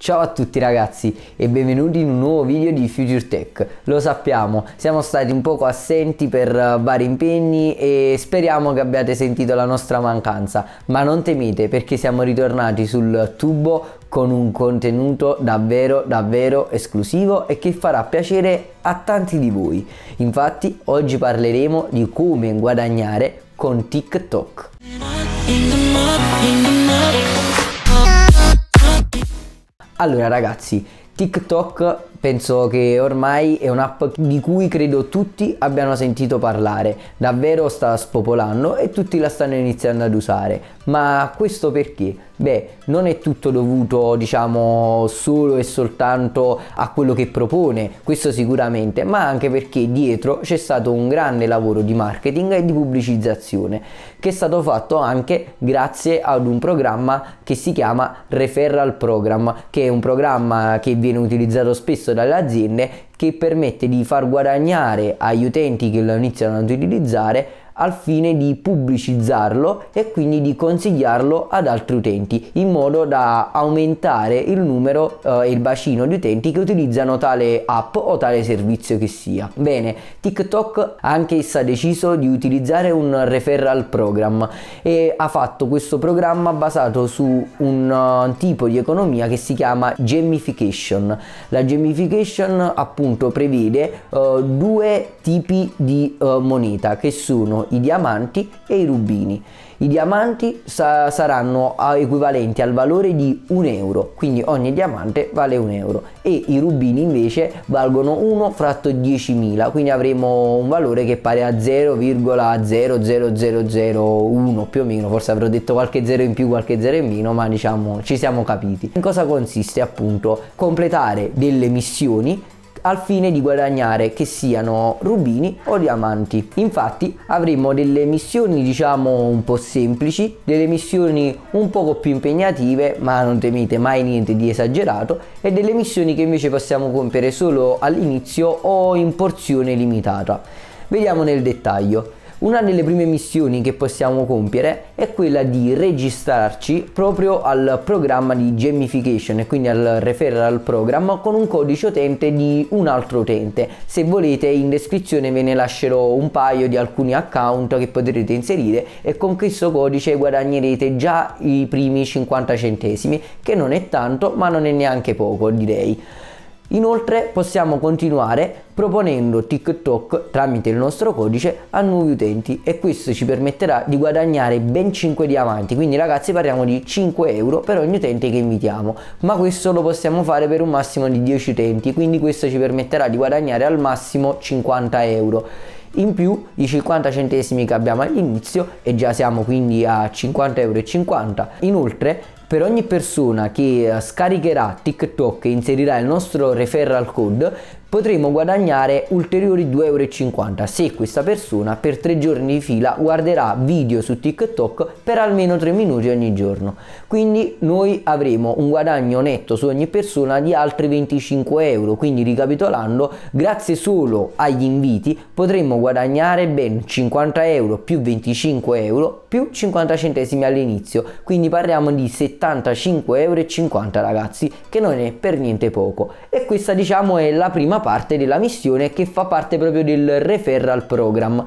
Ciao a tutti ragazzi e benvenuti in un nuovo video di Future Tech. Lo sappiamo, siamo stati un poco assenti per eh, vari impegni e speriamo che abbiate sentito la nostra mancanza, ma non temete perché siamo ritornati sul tubo con un contenuto davvero davvero esclusivo e che farà piacere a tanti di voi. Infatti oggi parleremo di come guadagnare con TikTok. Allora ragazzi, TikTok penso che ormai è un'app di cui credo tutti abbiano sentito parlare, davvero sta spopolando e tutti la stanno iniziando ad usare. Ma questo perché? Beh, non è tutto dovuto, diciamo, solo e soltanto a quello che propone, questo sicuramente, ma anche perché dietro c'è stato un grande lavoro di marketing e di pubblicizzazione che è stato fatto anche grazie ad un programma che si chiama Referral Program, che è un programma che viene utilizzato spesso richiesto dalle aziende che permette di far guadagnare agli utenti che lo iniziano ad utilizzare al fine di pubblicizzarlo e quindi di consigliarlo ad altri utenti in modo da aumentare il numero eh, e il bacino di utenti che utilizzano tale app o tale servizio che sia. Bene, TikTok anche essa ha deciso di utilizzare un referral program e ha fatto questo programma basato su un uh, tipo di economia che si chiama gamification. La gamification appunto prevede uh, due tipi di uh, moneta che sono i diamanti e i rubini. I diamanti sa saranno ah, equivalenti al valore di 1 euro, quindi ogni diamante vale 1 euro e i rubini invece valgono 1 fratto 10.000, quindi avremo un valore che pare a 0,00001 più o meno, forse avrò detto qualche 0 in più, qualche 0 in meno, ma diciamo ci siamo capiti. In cosa consiste appunto? Completare delle missioni al fine di guadagnare che siano rubini o diamanti. Infatti avremo delle missioni diciamo un po' semplici, delle missioni un poco più impegnative ma non temete mai niente di esagerato e delle missioni che invece possiamo compiere solo all'inizio o in porzione limitata. Vediamo nel dettaglio. Una delle prime missioni che possiamo compiere è quella di registrarci proprio al programma di gamification e quindi al referral program con un codice utente di un altro utente. Se volete in descrizione ve ne lascerò un paio di alcuni account che potrete inserire e con questo codice guadagnerete già i primi 50 centesimi che non è tanto ma non è neanche poco direi. Inoltre possiamo continuare proponendo TikTok tramite il nostro codice a nuovi utenti e questo ci permetterà di guadagnare ben 5 diamanti, quindi ragazzi parliamo di 5 euro per ogni utente che invitiamo, ma questo lo possiamo fare per un massimo di 10 utenti, quindi questo ci permetterà di guadagnare al massimo 50 euro. In più i 50 centesimi che abbiamo all'inizio e già siamo quindi a 50,50 euro. Inoltre per ogni persona che eh, scaricherà TikTok e inserirà il nostro referral code potremo guadagnare ulteriori 2,50 euro se questa persona per tre giorni di fila guarderà video su TikTok per almeno 3 minuti ogni giorno. Quindi noi avremo un guadagno netto su ogni persona di altri 25 euro, quindi ricapitolando, grazie solo agli inviti potremo guadagnare ben 50 euro più 25 euro più 50 centesimi all'inizio, quindi parliamo di 75,50 euro ragazzi, che non è per niente poco. E questa diciamo è la prima parte della missione che fa parte proprio del referral program.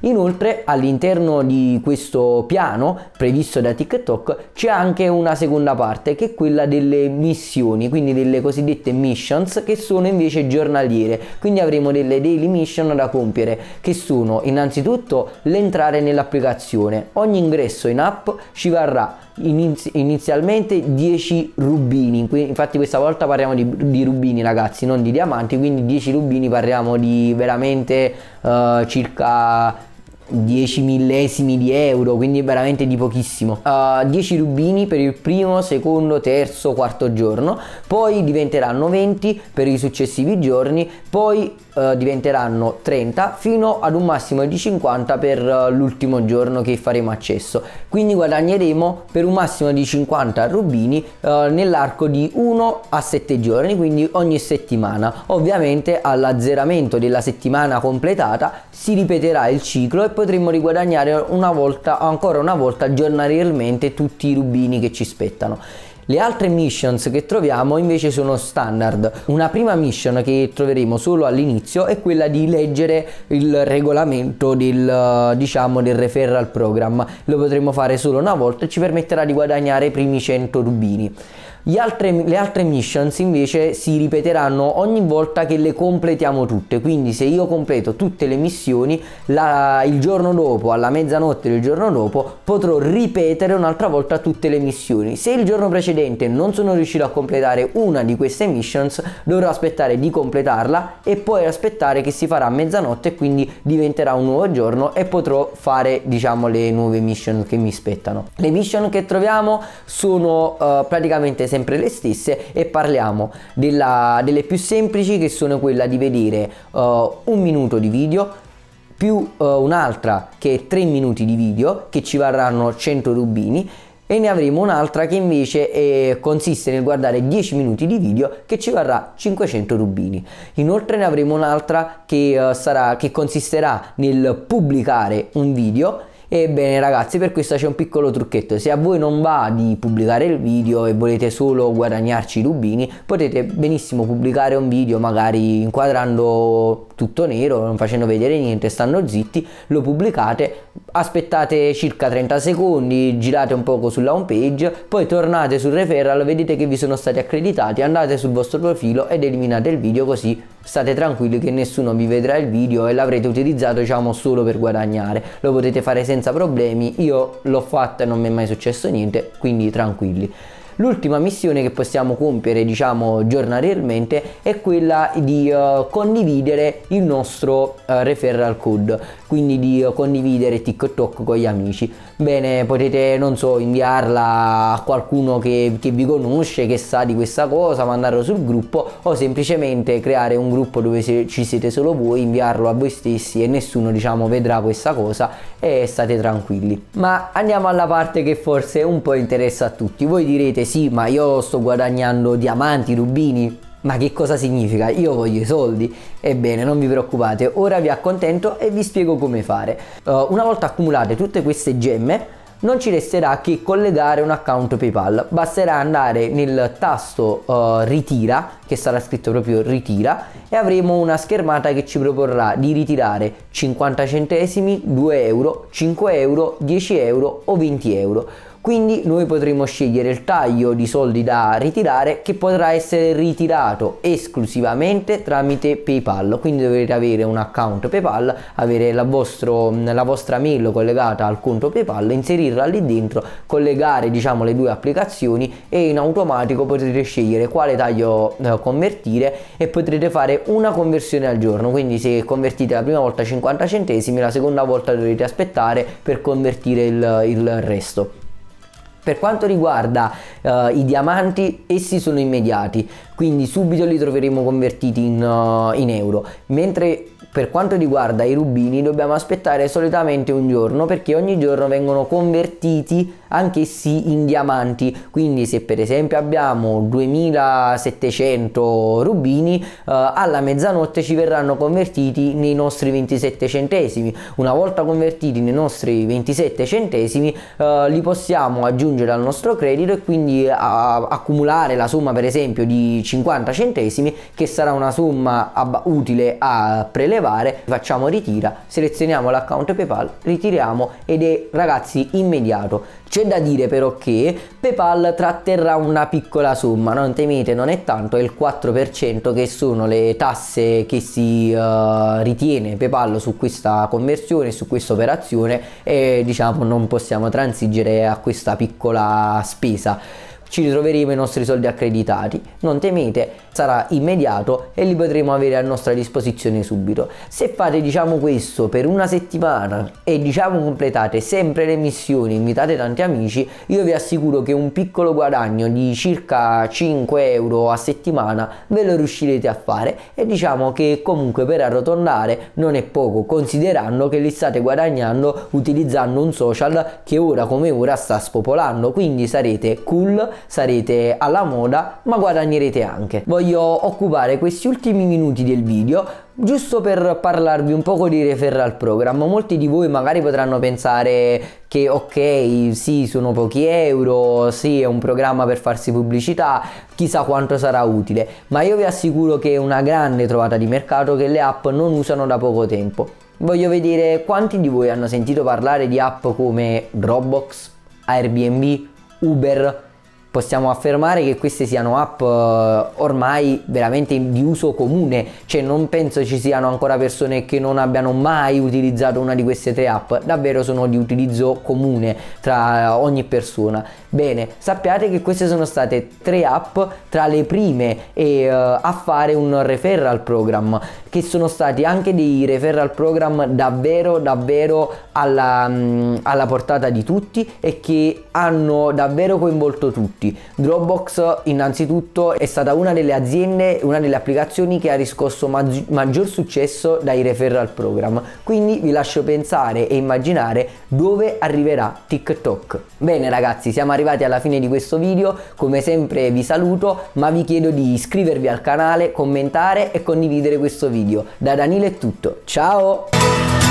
Inoltre all'interno di questo piano previsto da TikTok c'è anche una seconda parte che è quella delle missioni, quindi delle cosiddette missions che sono invece giornaliere, quindi avremo delle daily mission da compiere che sono innanzitutto l'entrare nell'applicazione, ogni ingresso in app ci varrà inizialmente 10 rubini infatti questa volta parliamo di, di, rubini ragazzi non di diamanti quindi 10 rubini parliamo di veramente uh, circa 10 millesimi di euro, quindi veramente di pochissimo. Uh, ah, 10 rubini per il primo, secondo, terzo, quarto giorno, poi diventeranno 20 per i successivi giorni, poi uh, diventeranno 30 fino ad un massimo di 50 per uh, l'ultimo giorno che faremo accesso. Quindi guadagneremo per un massimo di 50 rubini eh, nell'arco di 1 a 7 giorni, quindi ogni settimana. Ovviamente all'azzeramento della settimana completata si ripeterà il ciclo potremmo riguadagnare una volta, ancora una volta giornalmente tutti i rubini che ci spettano. Le altre missions che troviamo invece sono standard. Una prima mission che troveremo solo all'inizio è quella di leggere il regolamento del, diciamo, del referral program. Lo potremo fare solo una volta e ci permetterà di guadagnare i primi 100 rubini altre, le altre missions invece si ripeteranno ogni volta che le completiamo tutte, quindi se io completo tutte le missioni, la, il giorno dopo, alla mezzanotte del giorno dopo, potrò ripetere un'altra volta tutte le missioni. Se il giorno precedente non sono riuscito a completare una di queste missions, dovrò aspettare di completarla e poi aspettare che si farà mezzanotte e quindi diventerà un nuovo giorno e potrò fare diciamo le nuove mission che mi spettano. Le mission che troviamo sono uh, praticamente sempre sempre le stesse e parliamo della, delle più semplici che sono quella di vedere uh, un minuto di video più uh, un'altra che è 3 minuti di video che ci varranno 100 rubini e ne avremo un'altra che invece eh, consiste nel guardare 10 minuti di video che ci varrà 500 rubini inoltre ne avremo un'altra che, uh, sarà, che consisterà nel pubblicare un video Ebbene ragazzi per questo c'è un piccolo trucchetto, se a voi non va di pubblicare il video e volete solo guadagnarci i rubini potete benissimo pubblicare un video magari inquadrando tutto nero, non facendo vedere niente, stanno zitti, lo pubblicate aspettate circa 30 secondi, girate un poco sulla home page, poi tornate sul referral, vedete che vi sono stati accreditati, andate sul vostro profilo ed eliminate il video così state tranquilli che nessuno vi vedrà il video e l'avrete utilizzato diciamo solo per guadagnare, lo potete fare senza problemi, io l'ho fatta e non mi è mai successo niente, quindi tranquilli. L'ultima missione che possiamo compiere diciamo giornalmente è quella di uh, condividere il nostro uh, referral code, quindi di uh, condividere TikTok con gli amici. Bene, potete non so inviarla a qualcuno che, che vi conosce, che sa di questa cosa, mandarlo sul gruppo o semplicemente creare un gruppo dove se, ci siete solo voi, inviarlo a voi stessi e nessuno diciamo vedrà questa cosa e state tranquilli. Ma andiamo alla parte che forse un po' interessa a tutti. Voi direte sì ma io sto guadagnando diamanti, rubini, ma che cosa significa? Io voglio i soldi. Ebbene, non vi preoccupate, ora vi accontento e vi spiego come fare. Uh, una volta accumulate tutte queste gemme, non ci resterà che collegare un account PayPal. Basterà andare nel tasto uh, ritira, che sarà scritto proprio ritira, e avremo una schermata che ci proporrà di ritirare 50 centesimi, 2 euro, 5 euro, 10 euro o 20 euro quindi noi potremo scegliere il taglio di soldi da ritirare che potrà essere ritirato esclusivamente tramite PayPal, quindi dovrete avere un account PayPal, avere la, vostro, la vostra mail collegata al conto PayPal, inserirla lì dentro, collegare diciamo le due applicazioni e in automatico potrete scegliere quale taglio eh, convertire e potrete fare una conversione al giorno, quindi se convertite la prima volta 50 centesimi, la seconda volta dovete aspettare per convertire il, il resto. Per quanto riguarda uh, i diamanti, essi sono immediati, quindi subito li troveremo convertiti in, uh, in euro, mentre per quanto riguarda i rubini dobbiamo aspettare solitamente un giorno perché ogni giorno vengono convertiti anch'essi in diamanti quindi se per esempio abbiamo 2700 rubini eh, alla mezzanotte ci verranno convertiti nei nostri 27 centesimi una volta convertiti nei nostri 27 centesimi eh, li possiamo aggiungere aggiungere al nostro credito e quindi accumulare la somma per esempio di 50 centesimi che sarà una somma utile a prelevare facciamo ritira selezioniamo l'account PayPal ritiriamo ed è ragazzi immediato c'è da dire però che PayPal tratterrà una piccola somma, non temete, non è tanto, è il 4% che sono le tasse che si uh, ritiene PayPal su questa conversione, su questa operazione e diciamo non possiamo transigere a questa piccola spesa. Ci ritroveremo i nostri soldi accreditati, non temete sarà immediato e li potremo avere a nostra disposizione subito. Se fate diciamo questo per una settimana e diciamo completate sempre le missioni, invitate tanti amici, io vi assicuro che un piccolo guadagno di circa 5 euro a settimana ve lo riuscirete a fare e diciamo che comunque per arrotondare non è poco considerando che li state guadagnando utilizzando un social che ora come ora sta spopolando quindi sarete cool sarete alla moda ma guadagnerete anche Voglio voglio occupare questi ultimi minuti del video giusto per parlarvi un poco di referral program molti di voi magari potranno pensare che ok sì sono pochi euro sì è un programma per farsi pubblicità chissà quanto sarà utile ma io vi assicuro che è una grande trovata di mercato che le app non usano da poco tempo voglio vedere quanti di voi hanno sentito parlare di app come Dropbox Airbnb Uber possiamo affermare che queste siano app eh, ormai veramente di uso comune, cioè non penso ci siano ancora persone che non abbiano mai utilizzato una di queste tre app, davvero sono di utilizzo comune tra eh, ogni persona. Bene, sappiate che queste sono state tre app tra le prime e, uh, a fare un referral program, che sono stati anche dei referral program davvero davvero alla, mh, mm, alla portata di tutti e che hanno davvero coinvolto tutti tutti. Dropbox innanzitutto è stata una delle aziende, una delle applicazioni che ha riscosso maggi maggior successo dai referral program, quindi vi lascio pensare e immaginare dove arriverà TikTok. Bene ragazzi, siamo arrivati alla fine di questo video, come sempre vi saluto, ma vi chiedo di iscrivervi al canale, commentare e condividere questo video. Da Danilo è tutto, ciao!